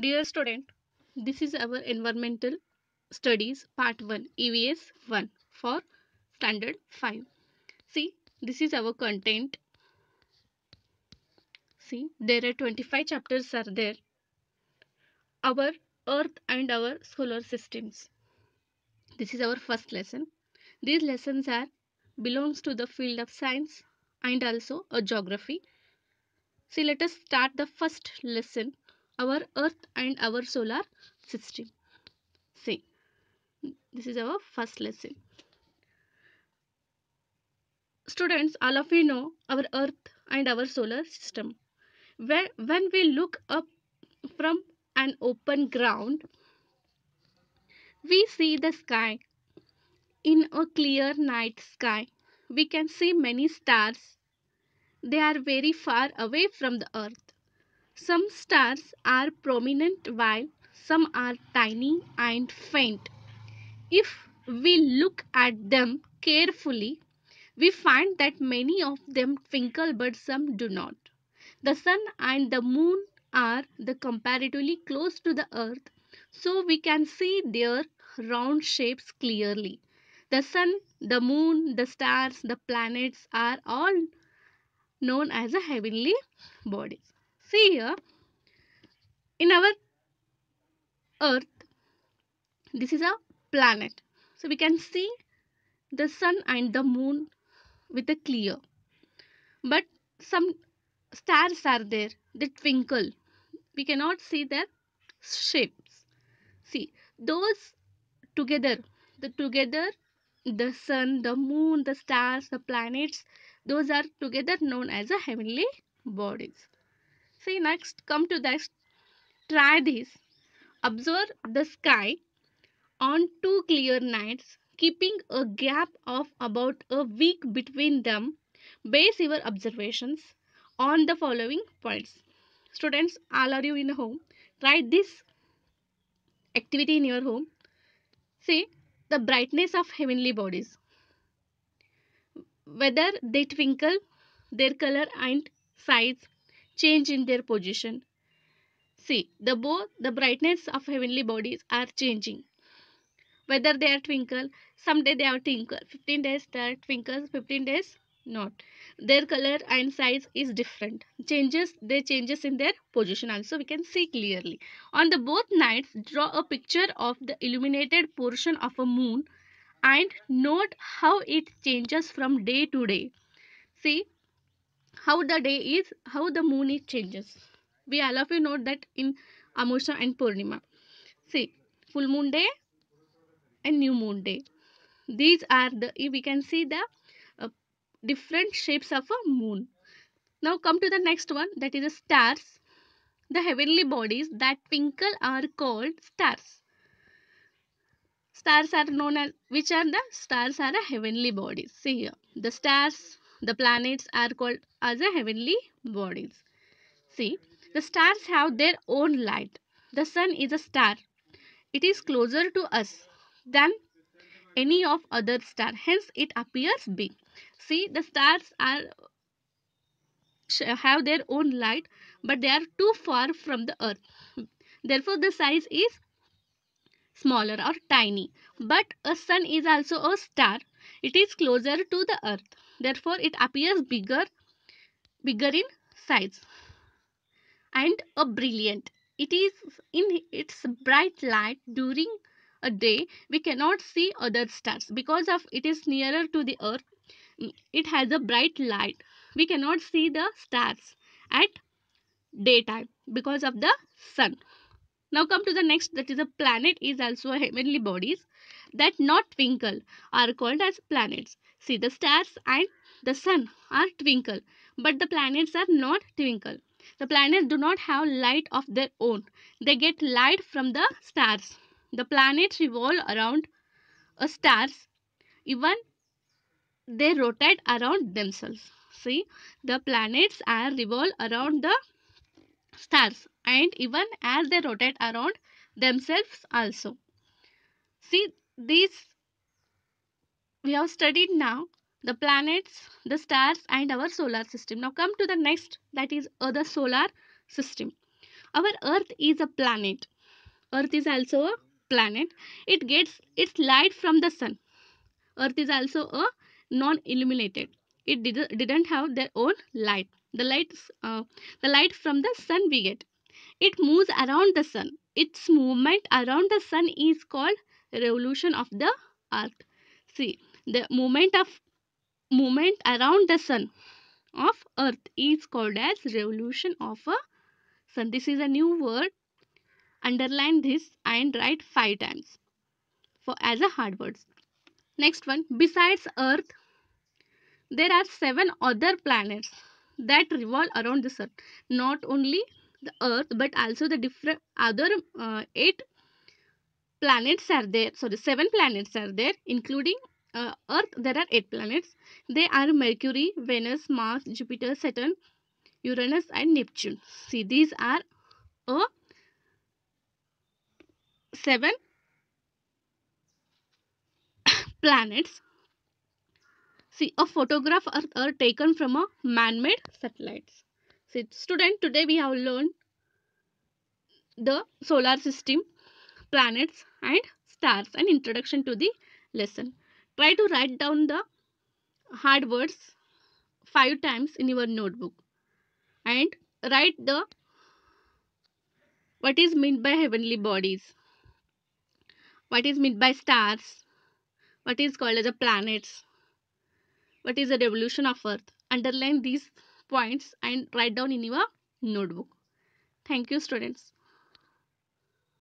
Dear student, this is our environmental studies part 1 EVS 1 for standard 5. See, this is our content. See, there are 25 chapters are there. Our earth and our solar systems. This is our first lesson. These lessons are belongs to the field of science and also a geography. See, let us start the first lesson our earth and our solar system see this is our first lesson students all of you know our earth and our solar system where when we look up from an open ground we see the sky in a clear night sky we can see many stars they are very far away from the earth some stars are prominent while some are tiny and faint. If we look at them carefully, we find that many of them twinkle but some do not. The sun and the moon are the comparatively close to the earth so we can see their round shapes clearly. The sun, the moon, the stars, the planets are all known as a heavenly bodies. See here, in our Earth, this is a planet. So we can see the sun and the moon with a clear. But some stars are there, they twinkle. We cannot see their shapes. See, those together, the together, the sun, the moon, the stars, the planets, those are together known as the heavenly bodies. See next, come to this. Try this. Observe the sky on two clear nights, keeping a gap of about a week between them. Base your observations on the following points. Students, all are you in home? Try this activity in your home. See the brightness of heavenly bodies. Whether they twinkle, their color and size, change in their position. See, the both the brightness of heavenly bodies are changing. Whether they are twinkle, someday they are twinkle, 15 days they are twinkle, 15 days not. Their color and size is different. Changes, they changes in their position also we can see clearly. On the both nights, draw a picture of the illuminated portion of a moon and note how it changes from day to day. See, how the day is how the moon is changes we all of you know that in amosha and purnima see full moon day and new moon day these are the we can see the uh, different shapes of a moon now come to the next one that is the stars the heavenly bodies that twinkle are called stars stars are known as which are the stars are the heavenly bodies see here the stars the planets are called as a heavenly bodies. See, the stars have their own light. The sun is a star. It is closer to us than any of other star. Hence, it appears big. See, the stars are have their own light, but they are too far from the earth. Therefore, the size is smaller or tiny. But a sun is also a star. It is closer to the earth. Therefore, it appears bigger, bigger in size and a brilliant. It is in its bright light during a day we cannot see other stars because of it is nearer to the earth. It has a bright light. We cannot see the stars at daytime because of the sun. Now come to the next that is a planet is also a heavenly bodies that not twinkle are called as planets. See the stars and the sun are twinkle but the planets are not twinkle. The planets do not have light of their own. They get light from the stars. The planets revolve around a stars even they rotate around themselves. See the planets are revolve around the stars and even as they rotate around themselves also. See these we have studied now the planets, the stars and our solar system. Now come to the next that is other solar system. Our earth is a planet. Earth is also a planet. It gets its light from the sun. Earth is also a non-illuminated. It did, didn't have their own light. The lights, uh, the light from the sun we get. It moves around the sun. Its movement around the sun is called revolution of the earth. See, the movement of movement around the sun of earth is called as revolution of a sun. This is a new word. Underline this and write five times for as a hard words. Next one, besides earth, there are seven other planets that revolve around the sun. Not only the earth but also the different other uh, eight planets are there sorry seven planets are there including uh, earth there are eight planets they are mercury venus mars jupiter saturn uranus and neptune see these are a uh, seven planets see a photograph of are taken from a man-made satellites so, student, today we have learned the solar system, planets and stars and introduction to the lesson. Try to write down the hard words five times in your notebook and write the what is meant by heavenly bodies, what is meant by stars, what is called as a planets, what is the revolution of earth. Underline these points and write down in your notebook. Thank you students.